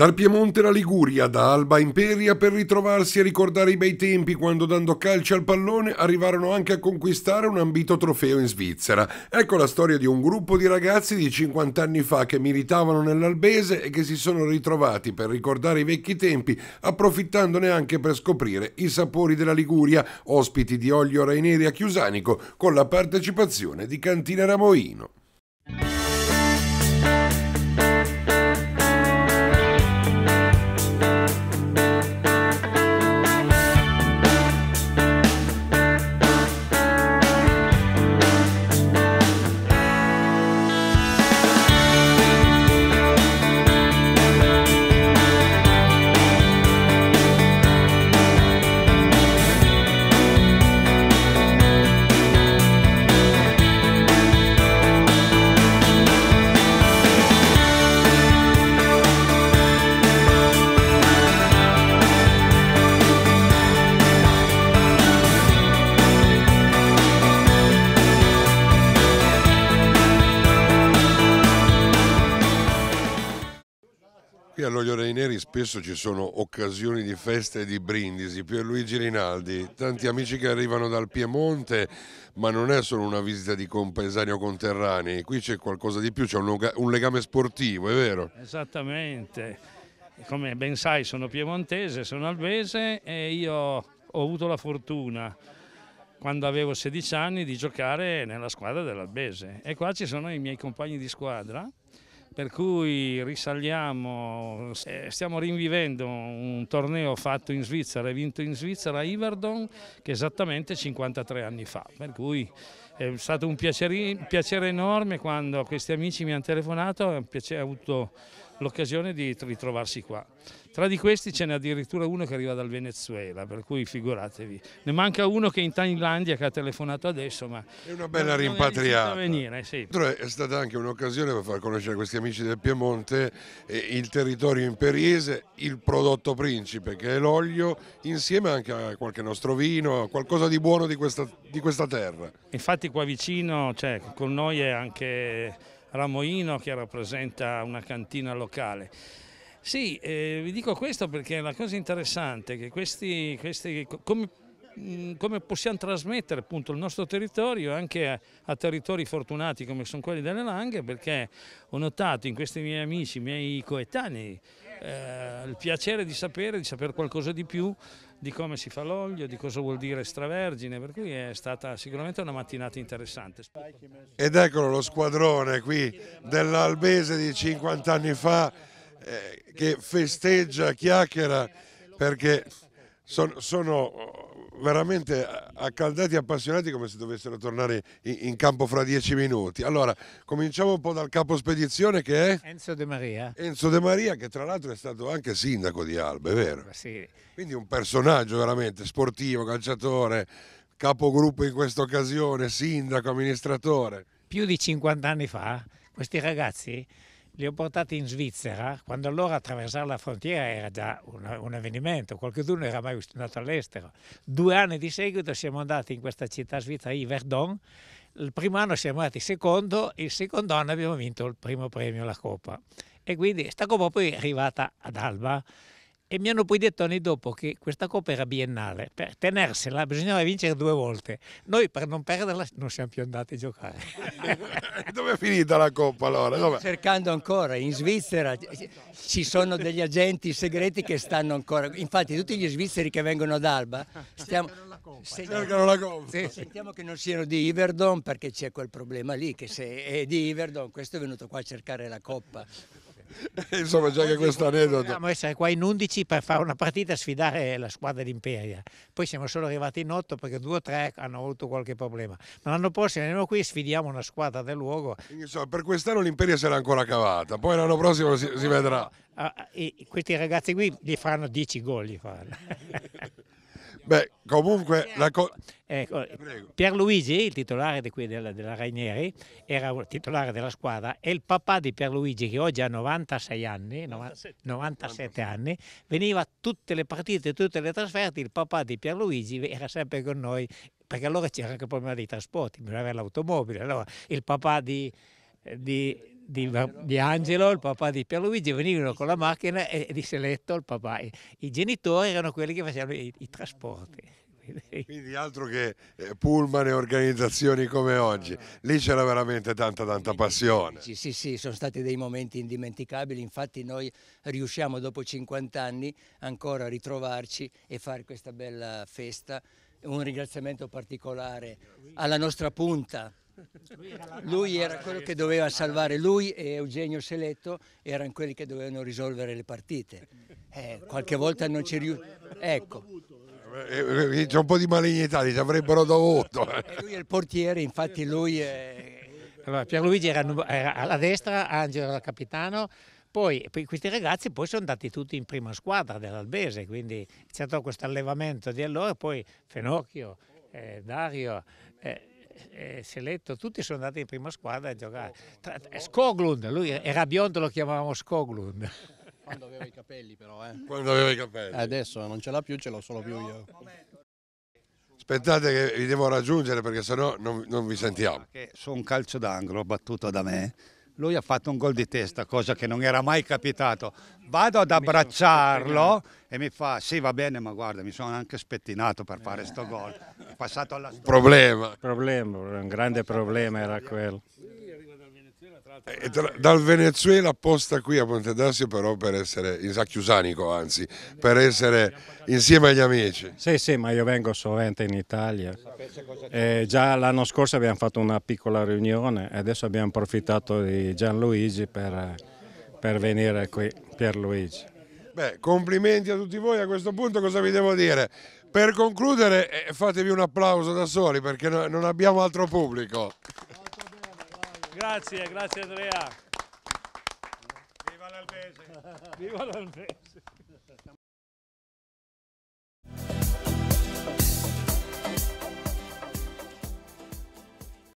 Dal Piemonte alla Liguria, da Alba Imperia per ritrovarsi a ricordare i bei tempi quando dando calcio al pallone arrivarono anche a conquistare un ambito trofeo in Svizzera. Ecco la storia di un gruppo di ragazzi di 50 anni fa che militavano nell'Albese e che si sono ritrovati per ricordare i vecchi tempi, approfittandone anche per scoprire i sapori della Liguria, ospiti di Olio Raineri a Chiusanico con la partecipazione di Cantina Ramoino. stranieri spesso ci sono occasioni di feste e di brindisi. Pierluigi Rinaldi, tanti amici che arrivano dal Piemonte, ma non è solo una visita di compaesani o conterranei, qui c'è qualcosa di più, c'è un legame sportivo, è vero? Esattamente. Come ben sai sono piemontese, sono albese e io ho avuto la fortuna quando avevo 16 anni di giocare nella squadra dell'Albese e qua ci sono i miei compagni di squadra per cui risaliamo, eh, stiamo rinvivendo un torneo fatto in Svizzera e vinto in Svizzera a Iverdon che esattamente 53 anni fa, per cui è stato un piacere, piacere enorme quando questi amici mi hanno telefonato e ho avuto l'occasione di ritrovarsi qua. Tra di questi ce n'è addirittura uno che arriva dal Venezuela, per cui figuratevi. Ne manca uno che è in Thailandia che ha telefonato adesso, ma... È una bella rimpatriata. È, venire, eh, sì. è stata anche un'occasione per far conoscere questi amici del Piemonte eh, il territorio imperiese, il prodotto principe che è l'olio, insieme anche a qualche nostro vino, qualcosa di buono di questa, di questa terra. Infatti qua vicino, cioè, con noi è anche Ramoino che rappresenta una cantina locale. Sì, eh, vi dico questo perché la cosa interessante è che questi, questi come, mm, come, possiamo trasmettere appunto il nostro territorio anche a, a, territori fortunati come sono quelli delle Langhe perché ho notato in questi miei amici, miei coetanei, eh, il piacere di sapere, di sapere qualcosa di più di come si fa l'olio, di cosa vuol dire extravergine, per cui è stata sicuramente una mattinata interessante. Ed eccolo lo squadrone qui dell'Albese di 50 anni fa eh, che festeggia, chiacchiera perché sono, sono eh, veramente accaldati e appassionati come se dovessero tornare in, campo fra dieci minuti. Allora, cominciamo un po' dal capo spedizione che è Enzo De Maria. Enzo De Maria, che tra l'altro è stato anche sindaco di Albe, vero? Sì. Quindi un personaggio veramente sportivo, calciatore, capogruppo in questa occasione, sindaco, amministratore. Più di 50 anni fa questi ragazzi li ho portati in Svizzera, quando allora attraversare la frontiera era già un, un avvenimento, qualcuno era mai andato all'estero. Due anni di seguito siamo andati in questa città svizzera, I Verdon, il primo anno siamo andati secondo, il secondo anno abbiamo vinto il primo premio, la Coppa. E quindi questa Coppa poi è arrivata ad Alba, e mi hanno poi detto anni dopo che questa coppa era biennale, per tenersela bisognava vincere due volte. Noi per non perderla non siamo più andati a giocare. Dove è finita la coppa allora? Dove? Cercando ancora, in Svizzera ci sono degli agenti segreti che stanno ancora, infatti tutti gli svizzeri che vengono ad Alba stiamo... cercano la coppa. Sì. Sentiamo che non siano di Iverdon perché c'è quel problema lì che se è di Iverdon questo è venuto qua a cercare la coppa. Insomma, già che questo aneddoto. Dobbiamo essere qua in 11 per fare una partita e sfidare la squadra d'Imperia. Poi siamo solo arrivati in 8 perché due o tre hanno avuto qualche problema. Ma l'anno prossimo andiamo qui e sfidiamo una squadra del luogo. Insomma, per quest'anno l'Imperia se l'ha ancora cavata, poi l'anno prossimo si, si vedrà. Ah, ah questi ragazzi qui gli faranno 10 gol. Gli faranno. Beh, comunque... Eh, la co- ecco, eh, Pierluigi, il titolare di qui della, della Rainieri, era il titolare della squadra e il papà di Pierluigi, che oggi ha 96 anni, 97, 97 anni, veniva a tutte le partite, tutte le trasferte, il papà di Pierluigi era sempre con noi, perché allora c'era anche il problema dei trasporti, bisognava l'automobile, allora il papà di, di di, di, Angelo, il papà di Pierluigi, venivano con la macchina e di Seletto, il papà. I genitori erano quelli che facevano i, i trasporti. Quindi altro che eh, pullman e organizzazioni come oggi, lì c'era veramente tanta tanta passione. Sì, sì, sì, sono stati dei momenti indimenticabili, infatti noi riusciamo dopo 50 anni ancora a ritrovarci e fare questa bella festa. Un ringraziamento particolare alla nostra punta, lui era quello che doveva salvare, lui e Eugenio Seletto erano quelli che dovevano risolvere le partite. Eh, qualche volta non ci riuscivano. Ecco. Eh, eh, c'è un po' di malignità, ci avrebbero dovuto. E lui è il portiere, infatti lui... È... Allora, Pierluigi era, era alla destra, Angelo era capitano, poi, questi ragazzi poi sono andati tutti in prima squadra dell'Albese, quindi c'è stato questo allevamento di allora, poi Fenocchio, eh, Dario... Eh, eh, eh Seletto, tutti sono andati in prima squadra a giocare. Tra, eh, Skoglund, lui eh. era biondo, lo chiamavamo Skoglund. Quando aveva i capelli però, eh. Quando aveva i capelli. Adesso non ce l'ha più, ce l'ho solo più io. Aspettate che vi devo raggiungere perché sennò non, non vi sentiamo. Su un calcio d'angolo battuto da me lui ha fatto un gol di testa, cosa che non era mai capitato. Vado ad abbracciarlo e mi fa, sì va bene, ma guarda, mi sono anche spettinato per fare sto gol. È passato alla storia. Problema. problema. Un grande problema era quello. Esatto, eh, eh, tra, eh. dal Venezuela apposta qui a Ponte d'Asio però per essere, in Sacchiusanico anzi, per essere insieme agli amici. Sì, sì, ma io vengo sovente in Italia. Eh, già l'anno scorso abbiamo fatto una piccola riunione e adesso abbiamo approfittato di Gianluigi per, per venire qui, Pierluigi. Beh, complimenti a tutti voi, a questo punto cosa vi devo dire? Per concludere eh, fatevi un applauso da soli perché non abbiamo altro pubblico grazie, grazie Andrea. Viva l'Albese! Viva l'Albese!